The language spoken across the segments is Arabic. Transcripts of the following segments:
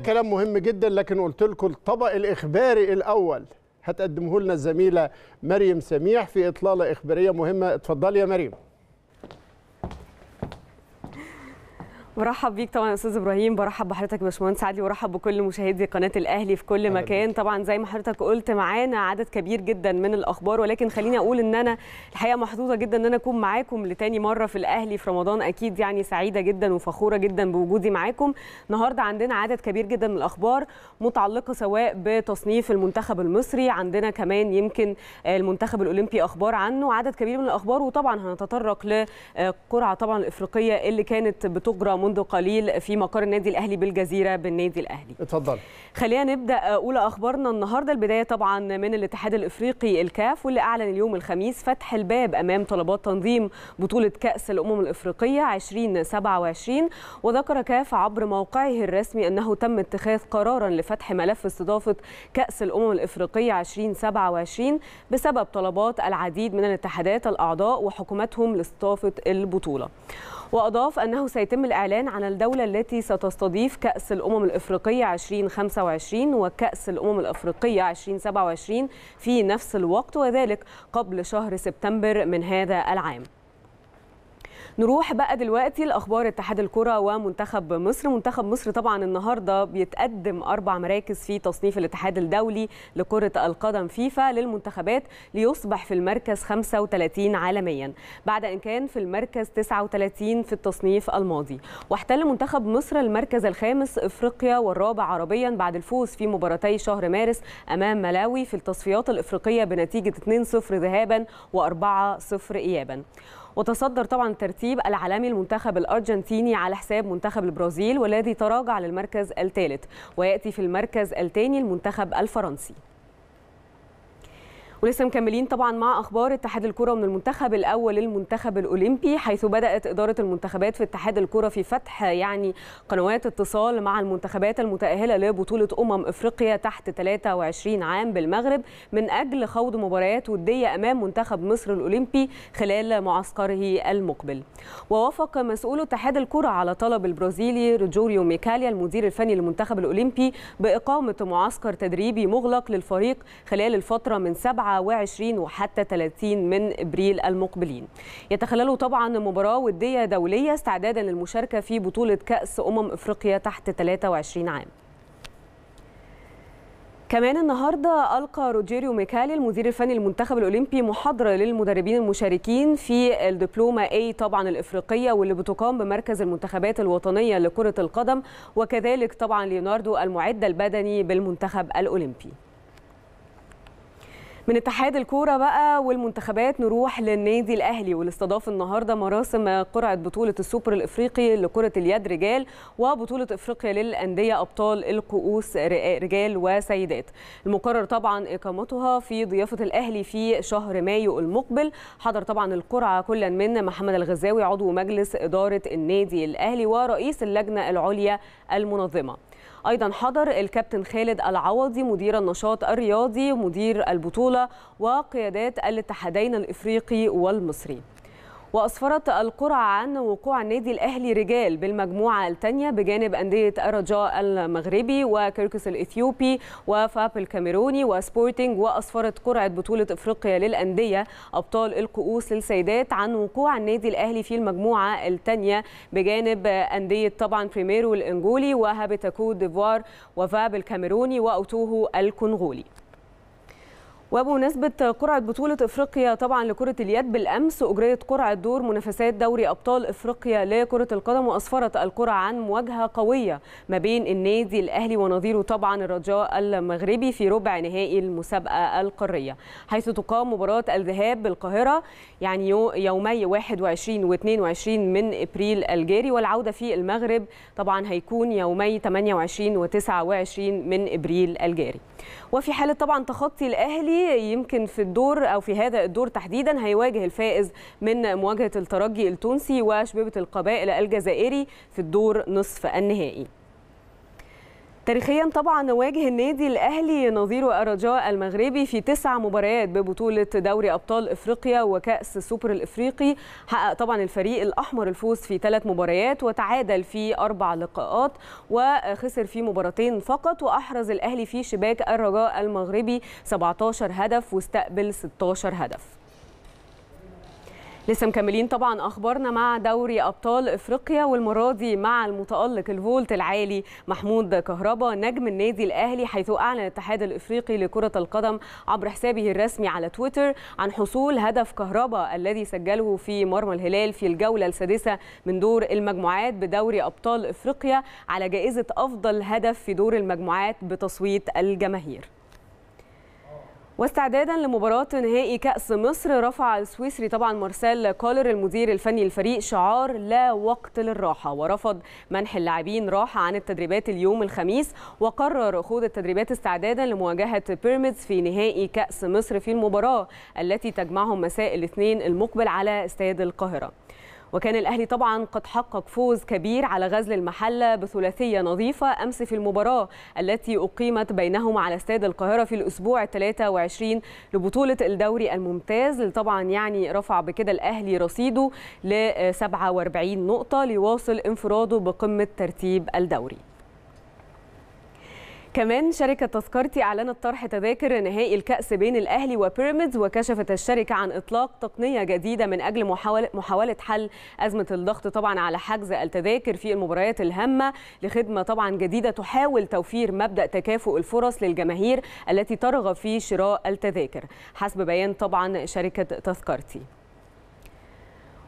كلام مهم جدا لكن قلت لكم الطبق الاخباري الاول هتقدمه لنا الزميله مريم سميح في اطلاله اخباريه مهمه اتفضلي يا مريم برحب بيك طبعا يا استاذ ابراهيم برحب بحضرتك يا باشمهندس علي ورحب بكل مشاهدي قناه الاهلي في كل مكان طبعا زي ما حضرتك قلت معانا عدد كبير جدا من الاخبار ولكن خليني اقول ان انا الحقيقه محظوظه جدا ان انا اكون معاكم لتاني مره في الاهلي في رمضان اكيد يعني سعيده جدا وفخوره جدا بوجودي معاكم النهارده عندنا عدد كبير جدا من الاخبار متعلقه سواء بتصنيف المنتخب المصري عندنا كمان يمكن المنتخب الاولمبي اخبار عنه عدد كبير من الاخبار وطبعا هنتطرق لقرعه طبعا الافريقيه اللي كانت بتجرى منذ قليل في مقر النادي الاهلي بالجزيره بالنادي الاهلي اتفضل خلينا نبدا آه، اولى اخبارنا النهارده البدايه طبعا من الاتحاد الافريقي الكاف واللي اعلن اليوم الخميس فتح الباب امام طلبات تنظيم بطوله كاس الامم الافريقيه 2027 وذكر كاف عبر موقعه الرسمي انه تم اتخاذ قرارا لفتح ملف استضافه كاس الامم الافريقيه 2027 بسبب طلبات العديد من الاتحادات الاعضاء وحكوماتهم لاستضافه البطوله وأضاف أنه سيتم الإعلان عن الدولة التي ستستضيف كأس الأمم الإفريقية 2025 وكأس الأمم الإفريقية 2027 في نفس الوقت وذلك قبل شهر سبتمبر من هذا العام نروح بقى دلوقتي لاخبار اتحاد الكره ومنتخب مصر منتخب مصر طبعا النهارده بيتقدم اربع مراكز في تصنيف الاتحاد الدولي لكره القدم فيفا للمنتخبات ليصبح في المركز 35 عالميا بعد ان كان في المركز 39 في التصنيف الماضي واحتل منتخب مصر المركز الخامس افريقيا والرابع عربيا بعد الفوز في مباراتي شهر مارس امام ملاوي في التصفيات الافريقيه بنتيجه 2-0 ذهابا و4-0 ايابا وتصدر طبعا الترتيب العالمي المنتخب الأرجنتيني على حساب منتخب البرازيل والذي تراجع للمركز الثالث ويأتي في المركز الثاني المنتخب الفرنسي ولسه مكملين طبعا مع اخبار اتحاد الكره من المنتخب الاول للمنتخب الاولمبي حيث بدات اداره المنتخبات في اتحاد الكره في فتح يعني قنوات اتصال مع المنتخبات المتاهله لبطوله امم افريقيا تحت 23 عام بالمغرب من اجل خوض مباريات وديه امام منتخب مصر الاولمبي خلال معسكره المقبل ووافق مسؤول اتحاد الكره على طلب البرازيلي روجوريو ميكاليا المدير الفني للمنتخب الاولمبي باقامه معسكر تدريبي مغلق للفريق خلال الفتره من 7 27 وحتى 30 من ابريل المقبلين. يتخللوا طبعا مباراه وديه دوليه استعدادا للمشاركه في بطوله كاس امم افريقيا تحت 23 عام. كمان النهارده القى روجيريو ميكالي المدير الفني للمنتخب الاولمبي محاضره للمدربين المشاركين في الدبلومه اي طبعا الافريقيه واللي بتقام بمركز المنتخبات الوطنيه لكره القدم وكذلك طبعا ليوناردو المعد البدني بالمنتخب الاولمبي من اتحاد الكوره بقى والمنتخبات نروح للنادي الاهلي واللي استضاف النهارده مراسم قرعه بطوله السوبر الافريقي لكره اليد رجال وبطوله افريقيا للانديه ابطال الكؤوس رجال وسيدات. المقرر طبعا اقامتها في ضيافه الاهلي في شهر مايو المقبل، حضر طبعا القرعه كل من محمد الغزاوي عضو مجلس اداره النادي الاهلي ورئيس اللجنه العليا المنظمه. أيضا حضر الكابتن خالد العوضي مدير النشاط الرياضي مدير البطولة وقيادات الاتحادين الإفريقي والمصري وأسفرت القرعة عن وقوع النادي الأهلي رجال بالمجموعة الثانية بجانب أندية الرجاء المغربي وكيركس الإثيوبي وفاب الكاميروني وسبورتينج وأسفرت قرعة بطولة إفريقيا للأندية أبطال الكؤوس للسيدات عن وقوع النادي الأهلي في المجموعة الثانية بجانب أندية طبعا بريميرو الإنجولي وهابيتا كود ديفوار وفاب الكاميروني وأوتوهو الكونغولي وبمناسبة قرعة بطولة إفريقيا طبعا لكرة اليد بالأمس أجريت قرعة دور منافسات دوري أبطال إفريقيا لكرة القدم وأسفرت القرعة عن مواجهة قوية ما بين النادي الأهلي ونظيره طبعا الرجاء المغربي في ربع نهائي المسابقة القارية حيث تقام مباراة الذهاب بالقاهرة يعني يومي 21 و 22 من إبريل الجاري والعودة في المغرب طبعا هيكون يومي 28 و 29 من إبريل الجاري وفي حالة طبعا تخطي الأهلي يمكن في الدور او في هذا الدور تحديدا هيواجه الفائز من مواجهه الترجي التونسي وشبيبه القبائل الجزائري في الدور نصف النهائي تاريخيا طبعا واجه النادي الاهلي نظير الرجاء المغربي في تسع مباريات ببطوله دوري ابطال افريقيا وكاس السوبر الافريقي حقق طبعا الفريق الاحمر الفوز في ثلاث مباريات وتعادل في اربع لقاءات وخسر في مباراتين فقط واحرز الاهلي في شباك الرجاء المغربي 17 هدف واستقبل 16 هدف لسه مكملين طبعا اخبارنا مع دوري ابطال افريقيا والمره دي مع المتالق الفولت العالي محمود كهربا نجم النادي الاهلي حيث اعلن الاتحاد الافريقي لكره القدم عبر حسابه الرسمي على تويتر عن حصول هدف كهربا الذي سجله في مرمى الهلال في الجوله السادسه من دور المجموعات بدوري ابطال افريقيا على جائزه افضل هدف في دور المجموعات بتصويت الجماهير واستعدادا لمباراة نهائي كأس مصر رفع السويسري طبعا مارسيل كولر المدير الفني للفريق شعار لا وقت للراحة ورفض منح اللاعبين راحة عن التدريبات اليوم الخميس وقرر خوض التدريبات استعدادا لمواجهة بيراميدز في نهائي كأس مصر في المباراة التي تجمعهم مساء الاثنين المقبل على استاد القاهرة وكان الأهلي طبعا قد حقق فوز كبير على غزل المحلة بثلاثية نظيفة أمس في المباراة التي أقيمت بينهم على استاد القاهرة في الأسبوع 23 لبطولة الدوري الممتاز طبعا يعني رفع بكده الأهلي رصيده ل 47 نقطة ليواصل انفراده بقمة ترتيب الدوري كمان شركة تذكرتي أعلنت طرح تذاكر نهائي الكأس بين الأهلي وبيراميدز وكشفت الشركة عن إطلاق تقنية جديدة من أجل محاولة حل أزمة الضغط طبعا على حجز التذاكر في المباريات الهامة لخدمة طبعا جديدة تحاول توفير مبدأ تكافؤ الفرص للجماهير التي ترغب في شراء التذاكر حسب بيان طبعا شركة تذكرتي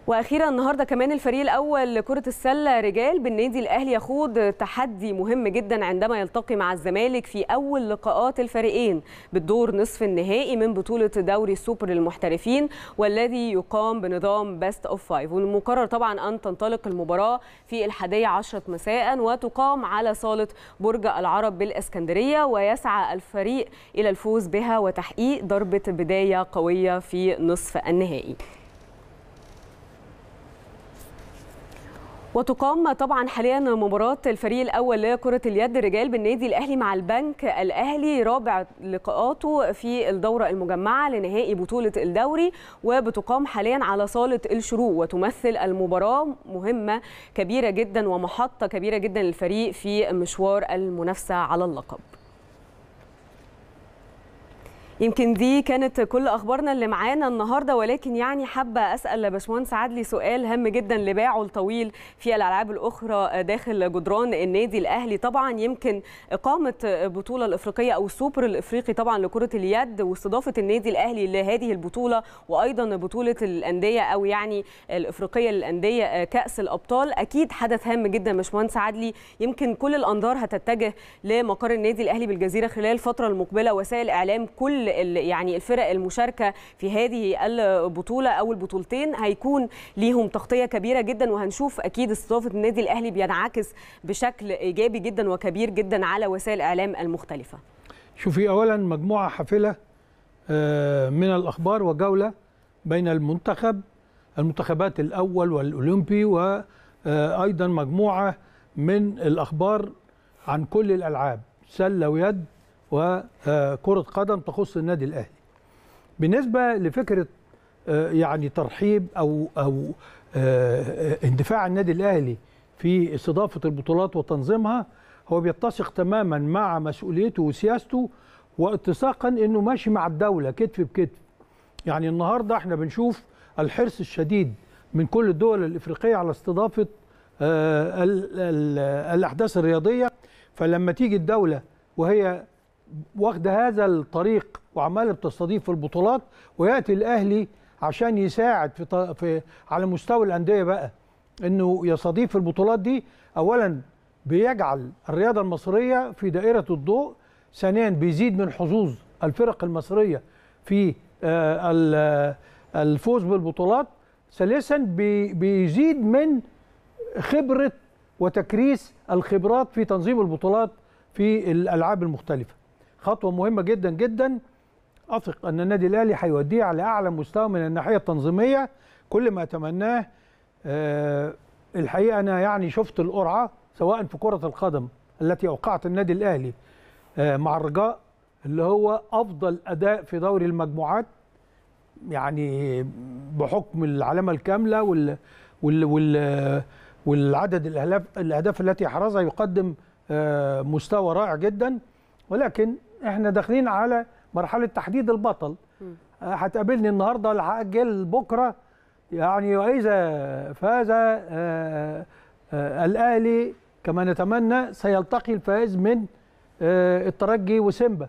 واخيرا النهارده كمان الفريق الاول لكره السله رجال بالنادي الاهلي يخوض تحدي مهم جدا عندما يلتقي مع الزمالك في اول لقاءات الفريقين بالدور نصف النهائي من بطوله دوري السوبر للمحترفين والذي يقام بنظام بيست اوف فايف والمقرر طبعا ان تنطلق المباراه في الحادية عشرة مساء وتقام على صاله برج العرب بالاسكندريه ويسعى الفريق الى الفوز بها وتحقيق ضربه بدايه قويه في نصف النهائي وتقام طبعا حاليا مباراة الفريق الأول لكرة اليد الرجال بالنادي الأهلي مع البنك الأهلي رابع لقاءاته في الدورة المجمعة لنهائي بطولة الدوري وبتقام حاليا على صالة الشروق وتمثل المباراة مهمة كبيرة جدا ومحطة كبيرة جدا للفريق في مشوار المنافسة على اللقب يمكن دي كانت كل اخبارنا اللي معانا النهارده ولكن يعني حابه اسال باشمهندس عدلي سؤال هام جدا لباعه الطويل في الالعاب الاخرى داخل جدران النادي الاهلي طبعا يمكن اقامه البطوله الافريقيه او السوبر الافريقي طبعا لكره اليد واستضافه النادي الاهلي لهذه البطوله وايضا بطوله الانديه او يعني الافريقيه للانديه كاس الابطال اكيد حدث هام جدا باشمهندس عدلي يمكن كل الانظار هتتجه لمقر النادي الاهلي بالجزيره خلال الفتره المقبله وسائل اعلام كل يعني الفرق المشاركه في هذه البطوله او البطولتين هيكون ليهم تغطيه كبيره جدا وهنشوف اكيد استضافه النادي الاهلي بينعكس بشكل ايجابي جدا وكبير جدا على وسائل الاعلام المختلفه. شوفي اولا مجموعه حافله آه، من الاخبار وجوله بين المنتخب المنتخبات الاول والاولمبي وايضا آه، مجموعه من الاخبار عن كل الالعاب سله ويد وكرة قدم تخص النادي الأهلي بالنسبة لفكرة آه، يعني ترحيب أو, أو آه، اندفاع النادي الأهلي في استضافة البطولات وتنظيمها هو بيتسق تماما مع مسؤوليته وسياسته واتساقا انه ماشي مع الدوله كتف بكتف يعني النهارده احنا بنشوف الحرص الشديد من كل الدول الافريقيه على استضافه آه، الاحداث الرياضيه فلما تيجي الدوله وهي واخده هذا الطريق وعماله بتستضيف في البطولات وياتي الاهلي عشان يساعد في, في على مستوى الانديه بقى انه يستضيف البطولات دي اولا بيجعل الرياضه المصريه في دائره الضوء ثانيا بيزيد من حظوظ الفرق المصريه في آه، الفوز بالبطولات ثالثا بيزيد من خبره وتكريس الخبرات في تنظيم البطولات في الالعاب المختلفه خطوه مهمه جدا جدا اثق ان النادي الاهلي هيوديه على اعلى مستوى من الناحيه التنظيميه كل ما اتمناه أه الحقيقه انا يعني شفت القرعه سواء في كره القدم التي اوقعت النادي الاهلي أه مع الرجاء اللي هو افضل اداء في دوري المجموعات يعني بحكم العلامه الكامله وال وال وال والعدد الاهداف الاهداف التي حرزها يقدم آه، مستوى رائع جدا ولكن احنا داخلين على مرحله تحديد البطل آه، هتقابلني النهارده العجل بكره يعني واذا فاز آه، آه، الاهلي كما نتمنى سيلتقي الفائز من الترجي وسيمبا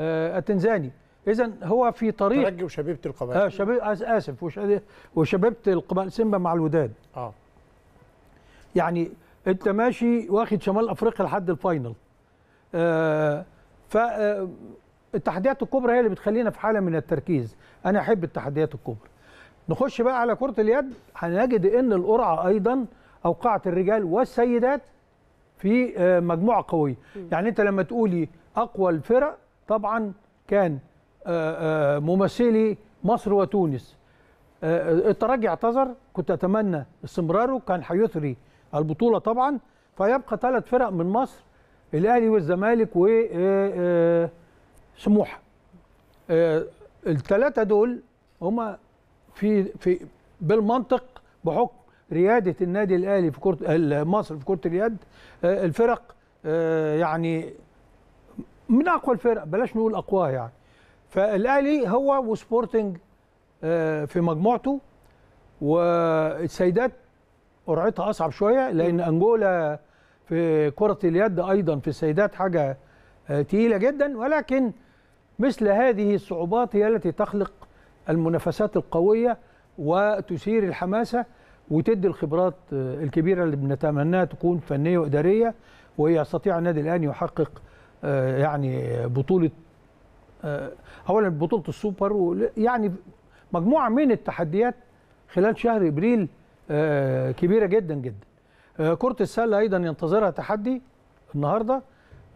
التنزاني اذا هو في طريق ترجي وشبيبه القبائل اه شبيب اسف وشبيبه القبائل سيمبا مع الوداد اه يعني انت ماشي واخد شمال افريقيا لحد الفاينل آه فالتحديات آه، الكبرى هي اللي بتخلينا في حاله من التركيز انا احب التحديات الكبرى نخش بقى على كره اليد هنجد ان القرعه ايضا اوقعت الرجال والسيدات في آه، مجموعه قويه يعني انت لما تقولي اقوى الفرق طبعا كان آه، ممثلي مصر وتونس الترجي اعتذر كنت اتمنى استمراره كان هيثري البطوله طبعا فيبقى ثلاث فرق من مصر الاهلي والزمالك وسموحه آه، آه، الثلاثه آه، دول هما في في بالمنطق بحكم رياده النادي الاهلي في كره مصر في كره اليد الفرق يعني من اقوى الفرق بلاش نقول اقواها يعني فالاهلي هو وسبورتنج في مجموعته والسيدات قرعتها اصعب شويه لان انجولا في كرة اليد أيضا في السيدات حاجة آه، تقيلة جدا ولكن مثل هذه الصعوبات هي التي تخلق المنافسات القوية وتثير الحماسة وتدي الخبرات آه، الكبيرة اللي بنتمناها تكون فنية وإدارية ويستطيع النادي الآن يحقق آه، يعني بطولة أولا بطولة السوبر يعني مجموعة من التحديات خلال شهر إبريل كبيرة جدا جدا آه، كرة السلة أيضا ينتظرها تحدي النهاردة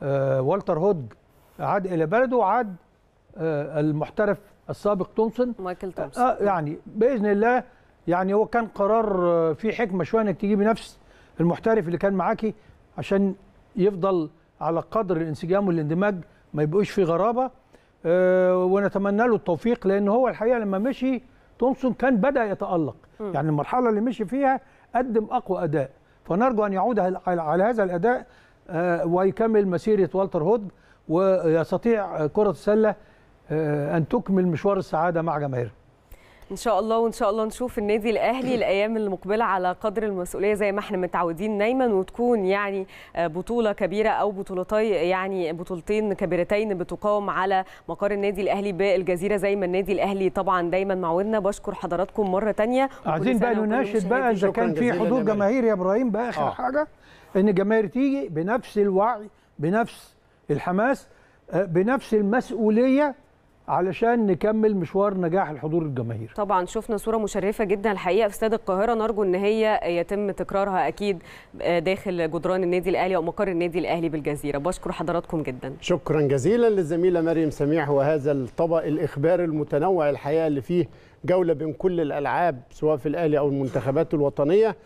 آه، والتر هودج عاد إلى بلده وعاد آه، المحترف السابق تومسون مايكل تومسون آه يعني بإذن الله يعني هو كان قرار فيه حكمة شوية إنك تجيبي نفس المحترف اللي كان معاكي عشان يفضل على قدر الانسجام والاندماج ما يبقوش في غرابة آه ونتمنى له التوفيق لأن هو الحقيقة لما مشي تومسون كان بدأ يتألق م. يعني المرحلة اللي مشي فيها قدم أقوى أداء فنرجو أن يعود على هذا الأداء آه، ويكمل مسيرة والتر هود ويستطيع كرة السلة آه، أن تكمل مشوار السعادة مع جماهيرها ان شاء الله وان شاء الله نشوف النادي الاهلي الايام المقبله على قدر المسؤوليه زي ما احنا متعودين دايما وتكون يعني آه، بطوله كبيره او بطولتي يعني بطولتين كبيرتين بتقام على مقر النادي الاهلي بالجزيره زي ما النادي الاهلي طبعا دايما معودنا بشكر حضراتكم مره ثانيه عايزين بقى نناشد بقى اذا كان في حضور جماهير يا ابراهيم بقى اخر آه. حاجه ان الجماهير تيجي بنفس الوعي بنفس الحماس آه، بنفس المسؤوليه علشان نكمل مشوار نجاح الحضور الجماهيري طبعا شفنا صوره مشرفه جدا الحقيقه في استاد القاهره نرجو ان هي يتم تكرارها اكيد آه، داخل جدران النادي الاهلي او مقر النادي الاهلي بالجزيره بشكر حضراتكم جدا شكرا جزيلا للزميله مريم سميح وهذا الطبق الاخباري المتنوع الحقيقه اللي فيه جوله بين كل الالعاب سواء في الاهلي او المنتخبات الوطنيه